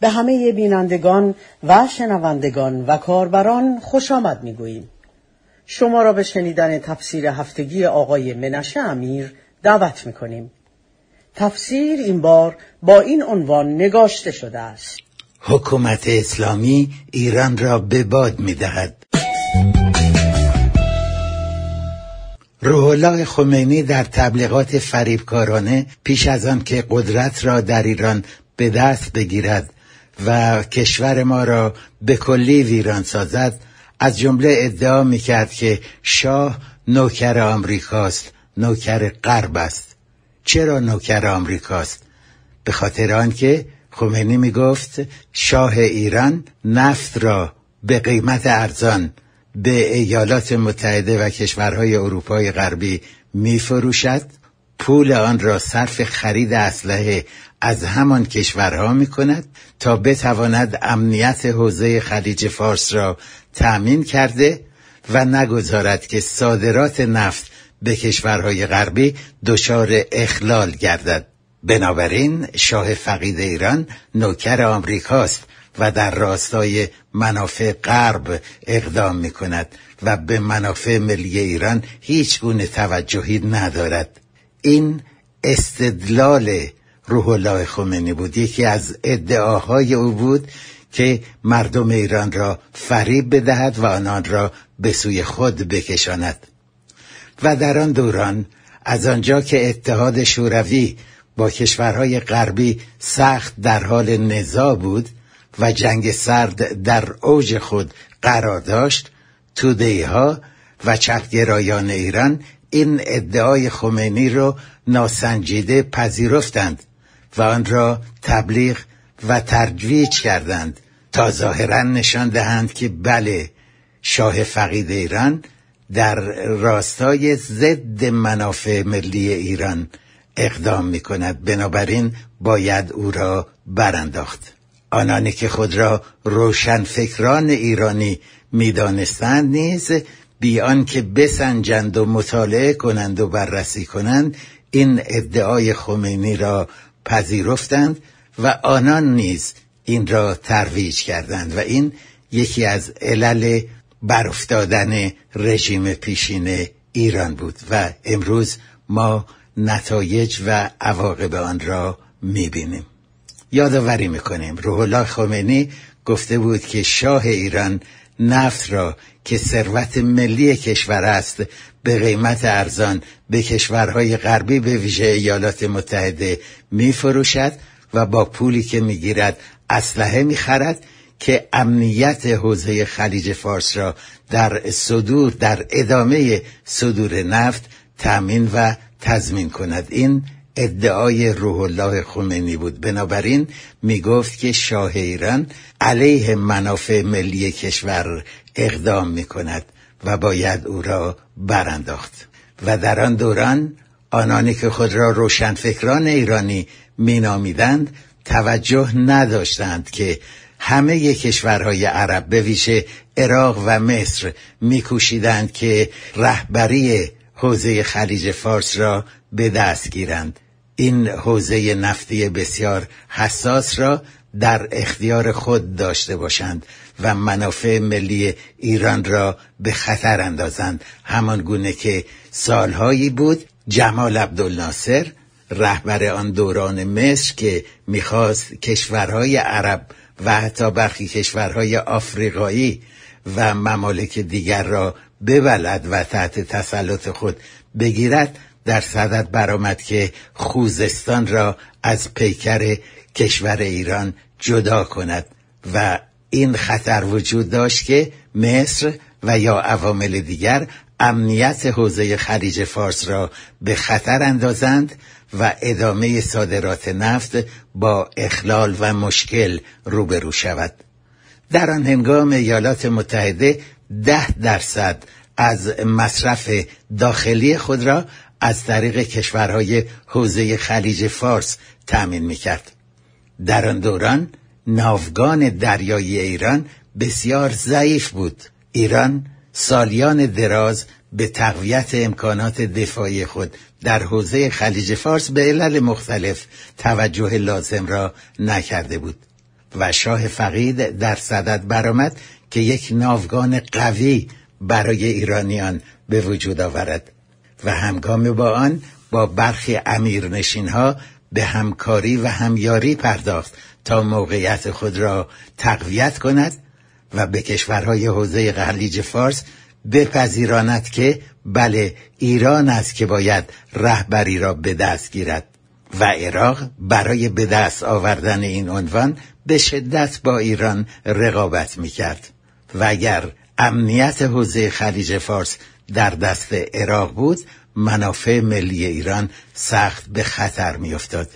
به همه بینندگان و شنوندگان و کاربران خوش آمد می گوییم. شما را به شنیدن تفسیر هفتگی آقای منشه امیر دعوت می کنیم. تفسیر این بار با این عنوان نگاشته شده است. حکومت اسلامی ایران را به باد می دهد. روح خمینی در تبلیغات فریبکارانه پیش از آن که قدرت را در ایران به دست بگیرد و کشور ما را به کلی ویران سازد از جمله ادعا میکرد که شاه نوکر آمریکاست نوکر غرب است چرا نوکر آمریکاست به خاطر آنکه خمینی میگفت شاه ایران نفت را به قیمت ارزان به ایالات متحده و کشورهای اروپای غربی میفروشد پول آن را صرف خرید اسلحه از همان کشورها می کند تا بتواند امنیت حوزه خلیج فارس را تأمین کرده و نگذارد که صادرات نفت به کشورهای غربی دچار اخلال گردد بنابراین شاه فقید ایران نوکر آمریکاست و در راستای منافع غرب اقدام می کند و به منافع ملی ایران هیچ گونه توجهی ندارد این استدلال روح الله خمینی بود یکی از ادعاهای او بود که مردم ایران را فریب بدهد و آنان را به سوی خود بکشاند و در آن دوران از آنجا که اتحاد شوروی با کشورهای غربی سخت در حال نزاع بود و جنگ سرد در اوج خود قرار داشت توده ها و چپگرایان ایران این ادعای خمینی رو ناسنجیده پذیرفتند و آن را تبلیغ و ترویج کردند تا ظاهرا نشان دهند که بله شاه فقید ایران در راستای ضد منافع ملی ایران اقدام می کند بنابراین باید او را برانداخت آنانی که خود را روشنفکران ایرانی میدانستند نیز بیان که بسنجند و مطالعه کنند و بررسی کنند این ادعای خمینی را پذیرفتند و آنان نیز این را ترویج کردند و این یکی از علل برافتادن رژیم پیشین ایران بود و امروز ما نتایج و عواقب آن را میبینیم یادآوری میکنیم روح الله خمینی گفته بود که شاه ایران نفت را که ثروت ملی کشور است به قیمت ارزان به کشورهای غربی به ویژه ایالات متحده میفروشد و با پولی که میگیرد اسلحه میخرد که امنیت حوزه خلیج فارس را در صدور در ادامه صدور نفت تامین و تضمین کند این ادعای روح الله خمینی بود بنابراین می گفت که شاه ایران علیه منافع ملی کشور اقدام می و باید او را برانداخت و در آن دوران آنانی که خود را روشنفکران ایرانی مینامیدند توجه نداشتند که همه کشورهای عرب به ویژه عراق و مصر میکوشیدند که رهبری حوزه خلیج فارس را به دست گیرند این حوزه نفتی بسیار حساس را در اختیار خود داشته باشند و منافع ملی ایران را به خطر اندازند همان گونه که سالهایی بود جمال عبدالناصر رهبر آن دوران مصر که میخواست کشورهای عرب و حتی برخی کشورهای آفریقایی و ممالک دیگر را ببلد و تحت تسلط خود بگیرد در صدد برآمد که خوزستان را از پیکر کشور ایران جدا کند و این خطر وجود داشت که مصر و یا عوامل دیگر امنیت حوزه خلیج فارس را به خطر اندازند و ادامه صادرات نفت با اخلال و مشکل روبرو شود در آن هنگام ایالات متحده ده درصد از مصرف داخلی خود را از طریق کشورهای حوزه خلیج فارس تأمین می کرد. در آن دوران ناوگان دریایی ایران بسیار ضعیف بود ایران سالیان دراز به تقویت امکانات دفاعی خود در حوزه خلیج فارس به علل مختلف توجه لازم را نکرده بود و شاه فقید در صدد برآمد که یک ناوگان قوی برای ایرانیان به وجود آورد و همگام با آن با برخی امیرنشینها به همکاری و همیاری پرداخت تا موقعیت خود را تقویت کند و به کشورهای حوزه خلیج فارس بپذیراند که بله ایران است که باید رهبری را به دست گیرد و عراق برای به دست آوردن این عنوان به شدت با ایران رقابت می کرد و اگر امنیت حوزه خلیج فارس در دست عراق بود منافع ملی ایران سخت به خطر می افتاد.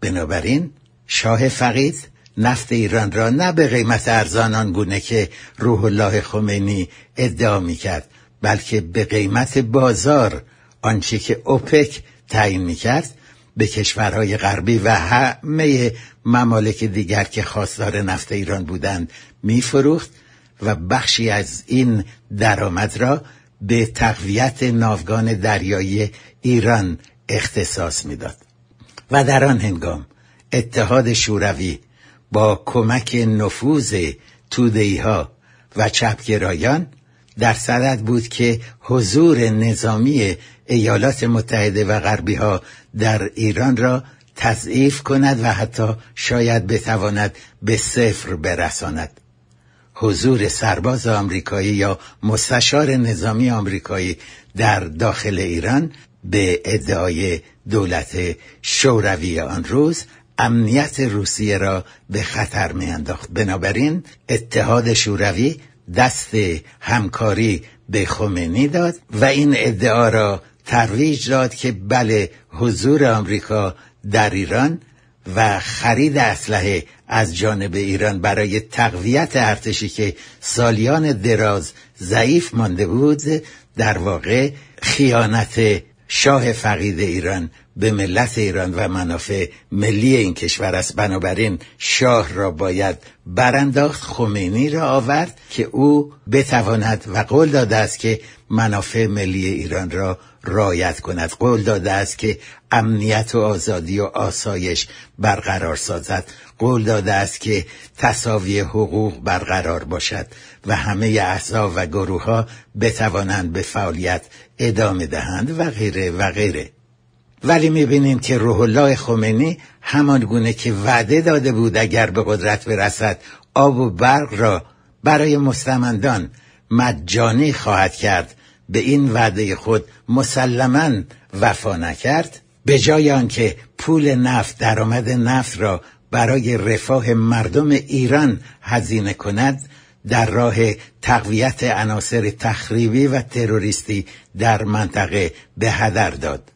بنابراین شاه فقید نفت ایران را نه به قیمت ارزان گونه که روح الله خمینی ادعا میکرد بلکه به قیمت بازار آنچه که اوپک تعیین میکرد به کشورهای غربی و همه ممالک دیگر که خواستار نفت ایران بودند میفروخت و بخشی از این درآمد را به تقویت ناوگان دریایی ایران اختصاص میداد و در آن هنگام اتحاد شوروی با کمک نفوذ تودهی ها و چپگرایان در صدد بود که حضور نظامی ایالات متحده و غربی ها در ایران را تضعیف کند و حتی شاید بتواند به صفر برساند حضور سرباز آمریکایی یا مستشار نظامی آمریکایی در داخل ایران به ادعای دولت شوروی آن روز امنیت روسیه را به خطر می انداخت بنابراین اتحاد شوروی دست همکاری به خمینی داد و این ادعا را ترویج داد که بله حضور آمریکا در ایران و خرید اسلحه از جانب ایران برای تقویت ارتشی که سالیان دراز ضعیف مانده بود در واقع خیانت شاه فقید ایران به ملت ایران و منافع ملی این کشور است بنابراین شاه را باید برانداخت خمینی را آورد که او بتواند و قول داده است که منافع ملی ایران را رایت کند قول داده است که امنیت و آزادی و آسایش برقرار سازد قول داده است که تصاوی حقوق برقرار باشد و همه احزاب و گروه ها بتوانند به فعالیت ادامه دهند و غیره و غیره ولی میبینیم که روح الله خمینی همان گونه که وعده داده بود اگر به قدرت برسد آب و برق را برای مستمندان مجانی خواهد کرد به این وعده خود مسلما وفا نکرد به جای آنکه پول نفت درآمد نفت را برای رفاه مردم ایران هزینه کند در راه تقویت عناصر تخریبی و تروریستی در منطقه به هدر داد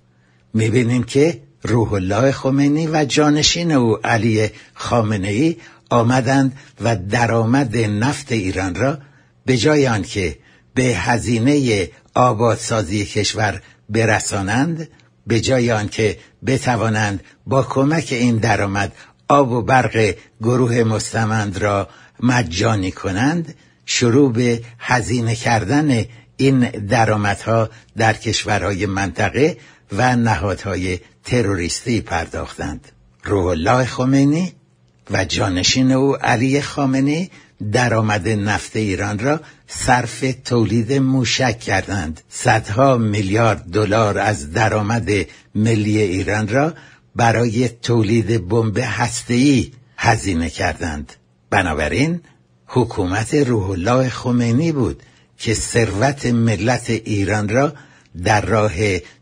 میبینیم که روح الله خمینی و جانشین او علی خامنه ای آمدند و درآمد نفت ایران را به جای آنکه به هزینه آبادسازی کشور برسانند به جای آنکه بتوانند با کمک این درآمد آب و برق گروه مستمند را مجانی کنند شروع به هزینه کردن این درآمدها در کشورهای منطقه و نهادهای تروریستی پرداختند روح الله خمینی و جانشین او علی خامنی درآمد نفت ایران را صرف تولید موشک کردند صدها میلیارد دلار از درآمد ملی ایران را برای تولید بمب هسته‌ای هزینه کردند بنابراین حکومت روح الله خمینی بود که ثروت ملت ایران را در راه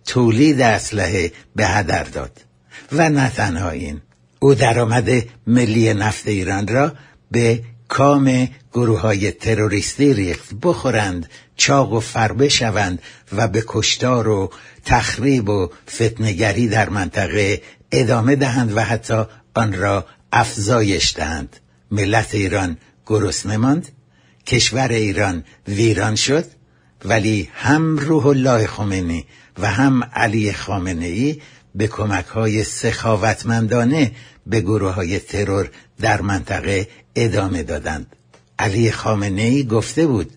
تولید اسلحه به هدر داد و نه تنها این او درآمد ملی نفت ایران را به کام گروه های تروریستی ریخت بخورند چاق و فربه شوند و به کشتار و تخریب و فتنگری در منطقه ادامه دهند و حتی آن را افزایش دهند ملت ایران گرسنه ماند کشور ایران ویران شد ولی هم روح الله خمینی و هم علی خامنه ای به کمک های سخاوتمندانه به گروه های ترور در منطقه ادامه دادند علی خامنه ای گفته بود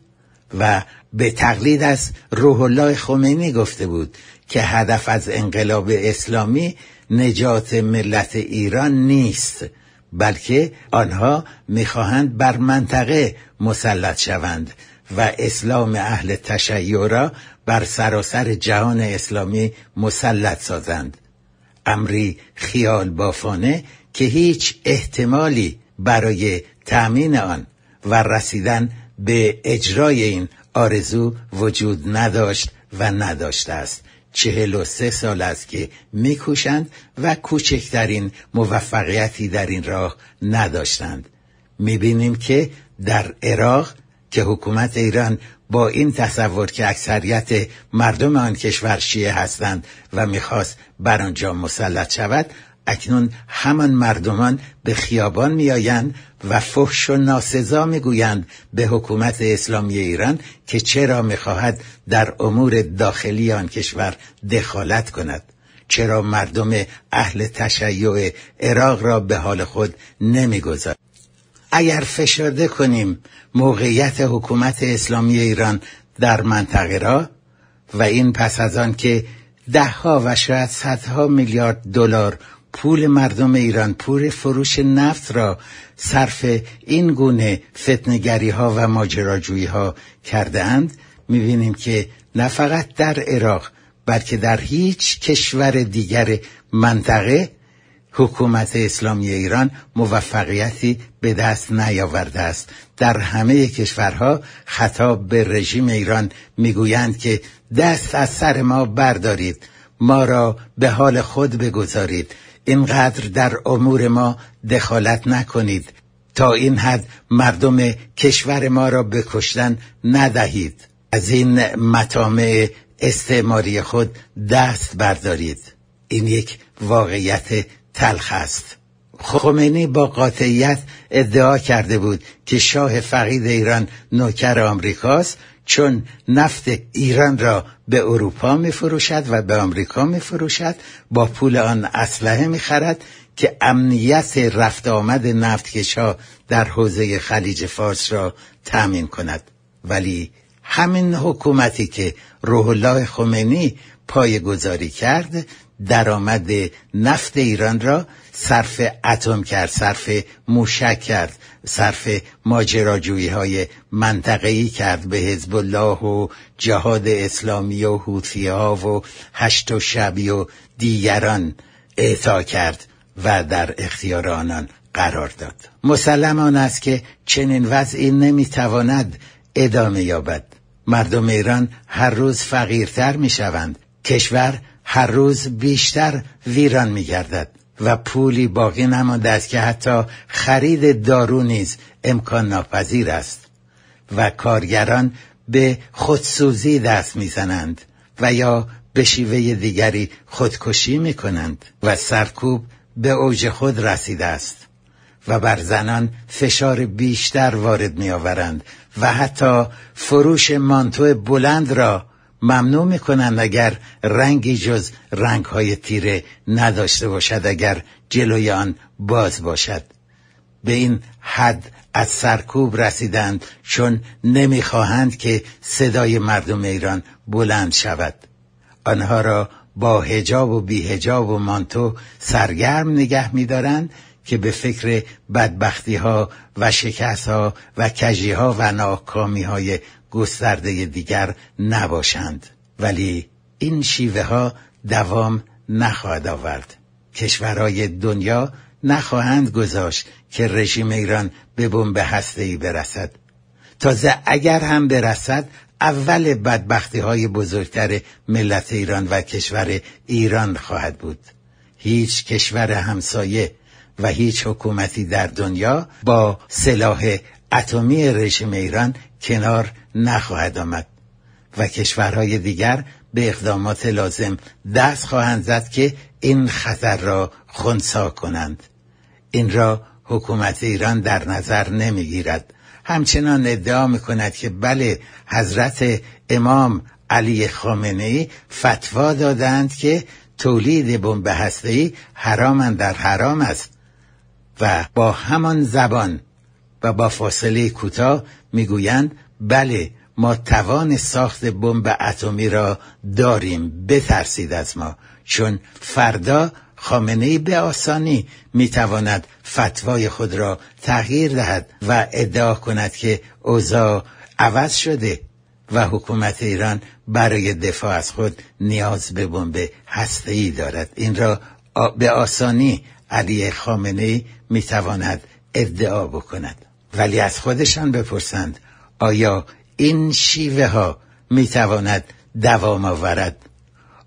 و به تقلید از روح الله خمینی گفته بود که هدف از انقلاب اسلامی نجات ملت ایران نیست بلکه آنها میخواهند بر منطقه مسلط شوند و اسلام اهل تشیع را بر سراسر جهان اسلامی مسلط سازند امری خیال بافانه که هیچ احتمالی برای تأمین آن و رسیدن به اجرای این آرزو وجود نداشت و نداشته است چهل و سه سال است که میکوشند و کوچکترین موفقیتی در این راه نداشتند میبینیم که در عراق که حکومت ایران با این تصور که اکثریت مردم آن کشور شیعه هستند و میخواست بر آنجا مسلط شود اکنون همان مردمان به خیابان میآیند و فحش و ناسزا میگویند به حکومت اسلامی ایران که چرا میخواهد در امور داخلی آن کشور دخالت کند چرا مردم اهل تشیع عراق را به حال خود نمیگذارد اگر فشرده کنیم موقعیت حکومت اسلامی ایران در منطقه را و این پس از آن که دهها و شاید صدها میلیارد دلار پول مردم ایران پول فروش نفت را صرف این گونه فتنگری ها و ماجراجویی ها کرده اند بینیم که نه فقط در عراق بلکه در هیچ کشور دیگر منطقه حکومت اسلامی ایران موفقیتی به دست نیاورده است در همه کشورها خطاب به رژیم ایران میگویند که دست از سر ما بردارید ما را به حال خود بگذارید اینقدر در امور ما دخالت نکنید تا این حد مردم کشور ما را بکشتن ندهید از این مطامع استعماری خود دست بردارید این یک واقعیت تلخ است خمینی با قاطعیت ادعا کرده بود که شاه فقید ایران نوکر آمریکاست چون نفت ایران را به اروپا می فروشد و به آمریکا می فروشد با پول آن اسلحه می که امنیت رفت آمد کشا در حوزه خلیج فارس را تأمین کند ولی همین حکومتی که روح الله خمینی گذاری کرد درآمد نفت ایران را صرف اتم کرد صرف موشک کرد صرف ماجراجویی های منطقه‌ای کرد به حزب الله و جهاد اسلامی و حوثی ها و هشت و شبی و دیگران اعطا کرد و در اختیار آنان قرار داد مسلم آن است که چنین وضعی نمیتواند ادامه یابد مردم ایران هر روز فقیرتر می شوند کشور هر روز بیشتر ویران می گردد و پولی باقی است که حتی خرید دارو نیز امکان ناپذیر است و کارگران به خودسوزی دست میزنند و یا به شیوه دیگری خودکشی می کنند و سرکوب به اوج خود رسیده است و بر زنان فشار بیشتر وارد می آورند و حتی فروش مانتو بلند را ممنوع می کنند اگر رنگی جز رنگ های تیره نداشته باشد اگر جلوی آن باز باشد به این حد از سرکوب رسیدند چون نمیخواهند که صدای مردم ایران بلند شود آنها را با هجاب و بیهجاب و مانتو سرگرم نگه میدارند که به فکر بدبختی ها و شکست ها و کجی ها و ناکامی های گسترده دیگر نباشند ولی این شیوه ها دوام نخواهد آورد کشورهای دنیا نخواهند گذاشت که رژیم ایران به بمب ای برسد تازه اگر هم برسد اول بدبختی های بزرگتر ملت ایران و کشور ایران خواهد بود هیچ کشور همسایه و هیچ حکومتی در دنیا با سلاح اتمی رژیم ایران کنار نخواهد آمد و کشورهای دیگر به اقدامات لازم دست خواهند زد که این خطر را خونسا کنند این را حکومت ایران در نظر گیرد همچنان ادعا کند که بله حضرت امام علی خامنه ای فتوا دادند که تولید بمب ای حراما در حرام است و با همان زبان و با فاصله کوتاه میگویند بله ما توان ساخت بمب اتمی را داریم بترسید از ما چون فردا خامنه به آسانی میتواند فتوای خود را تغییر دهد و ادعا کند که اوضاع عوض شده و حکومت ایران برای دفاع از خود نیاز به بمب ای دارد این را به آسانی علی خامنه میتواند ادعا بکند ولی از خودشان بپرسند آیا این شیوه ها میتواند دوام آورد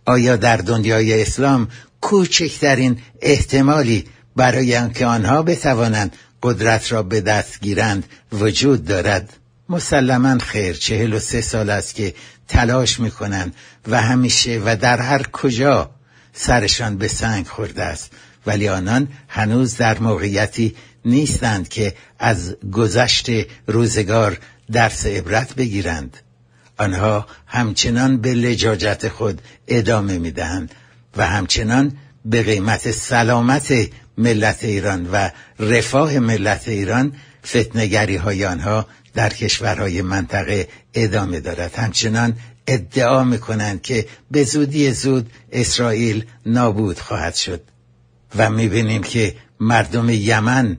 آیا در دنیای اسلام کوچکترین احتمالی برای آنکه آنها بتوانند قدرت را به دست گیرند وجود دارد مسلما خیر چهل و سه سال است که تلاش می کنند و همیشه و در هر کجا سرشان به سنگ خورده است ولی آنان هنوز در موقعیتی نیستند که از گذشت روزگار درس عبرت بگیرند آنها همچنان به لجاجت خود ادامه میدهند و همچنان به قیمت سلامت ملت ایران و رفاه ملت ایران فتنگری های آنها در کشورهای منطقه ادامه دارد همچنان ادعا میکنند که به زودی زود اسرائیل نابود خواهد شد و میبینیم که مردم یمن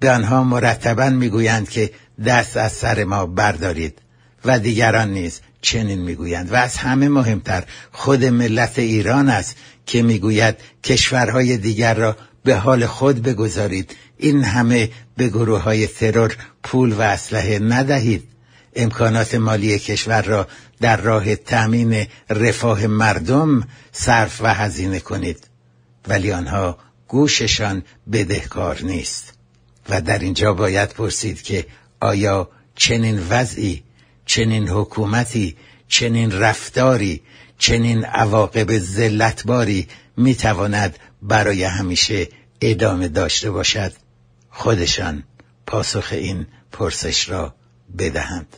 به آنها مرتبا میگویند که دست از سر ما بردارید و دیگران نیز چنین میگویند و از همه مهمتر خود ملت ایران است که میگوید کشورهای دیگر را به حال خود بگذارید این همه به گروه های ترور پول و اسلحه ندهید امکانات مالی کشور را در راه تامین رفاه مردم صرف و هزینه کنید ولی آنها گوششان بدهکار نیست و در اینجا باید پرسید که آیا چنین وضعی چنین حکومتی چنین رفتاری چنین عواقب می میتواند برای همیشه ادامه داشته باشد خودشان پاسخ این پرسش را بدهند